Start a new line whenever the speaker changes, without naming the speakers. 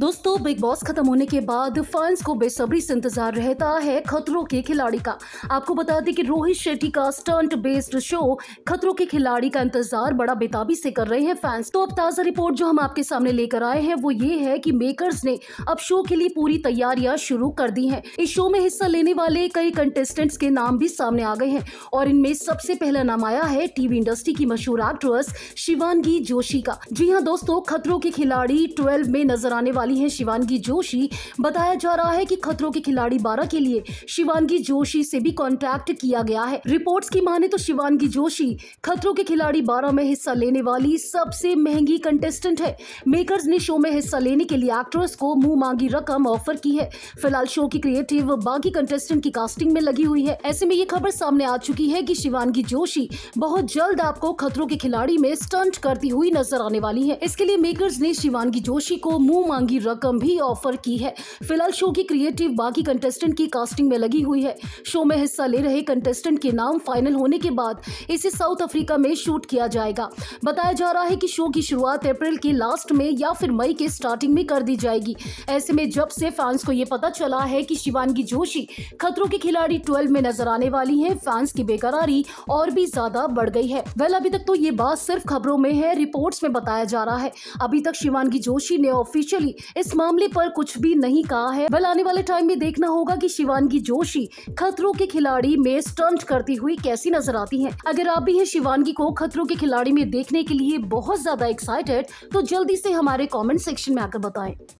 दोस्तों big boss खत्म होने के बाद फैंस को बेसब्री से इंतजार रहता है खतरों के खिलाड़ी का आपको बता दें कि रोहित शेट्टी का स्टंट बेस्ड शो खतरों के खिलाड़ी का इंतजार बड़ा बेताबी से कर रहे हैं फैंस तो अब ताजा रिपोर्ट जो हम आपके सामने लेकर आए हैं वो ये है कि मेकर्स ने अब शो के लिए पूरी तैयारियां शुरू कर दी है इस शो में हिस्सा लेने वाले कई कंटेस्टेंट्स के नाम भी सामने आ गए हैं और इनमें सबसे पहला नाम आया है टीवी इंडस्ट्री की मशहूर एक्ट्रेस शिवानगी जोशी का जी हाँ दोस्तों खतरों के खिलाड़ी ट्वेल्व में नजर आने वाले वाली हैं शिवानगी जोशी बताया जा रहा है कि खतरों के खिलाड़ी बारह के लिए शिवानगी जोशी से भी कॉन्टैक्ट किया गया है रिपोर्ट्स की माने तो शिवानगी जोशी खतरों के खिलाड़ी बारह में हिस्सा लेने वाली सबसे महंगी कंटेस्टेंट है मेकर्स ने शो में हिस्सा लेने के लिए एक्ट्रेस को मुंह मांगी रकम ऑफर की है फिलहाल शो की क्रिएटिव बाकी कंटेस्टेंट की कास्टिंग में लगी हुई है ऐसे में ये खबर सामने आ चुकी है की शिवानगी जोशी बहुत जल्द आपको खतरों के खिलाड़ी में स्टंट करती हुई नजर आने वाली है इसके लिए मेकर्स ने शिवानगी जोशी को मुंह मांगी रकम भी ऑफर की है फिलहाल शो की क्रिएटिव बाकी कंटेस्टेंट की कास्टिंग में लगी हुई है शो में हिस्सा ले रहे कंटेस्टेंट के नाम फाइनल होने के बाद इसे साउथ अफ्रीका में शूट किया जाएगा बताया जा रहा है कि शो की शुरुआत अप्रैल के लास्ट में या फिर मई के स्टार्टिंग में कर दी जाएगी ऐसे में जब से फैंस को ये पता चला है कि शिवानगी जोशी खतरों के खिलाड़ी ट्वेल्व में नजर आने वाली है फैंस की बेकरारी और भी ज्यादा बढ़ गई है वेल अभी तक तो ये बात सिर्फ खबरों में है रिपोर्ट्स में बताया जा रहा है अभी तक शिवानगी जोशी ने ऑफिशियली इस मामले पर कुछ भी नहीं कहा है वेल आने वाले टाइम में देखना होगा कि शिवानगी जोशी खतरों के खिलाड़ी में स्टंट करती हुई कैसी नजर आती है अगर आप भी है शिवानगी को खतरों के खिलाड़ी में देखने के लिए बहुत ज्यादा एक्साइटेड तो जल्दी से हमारे कॉमेंट सेक्शन में आकर बताए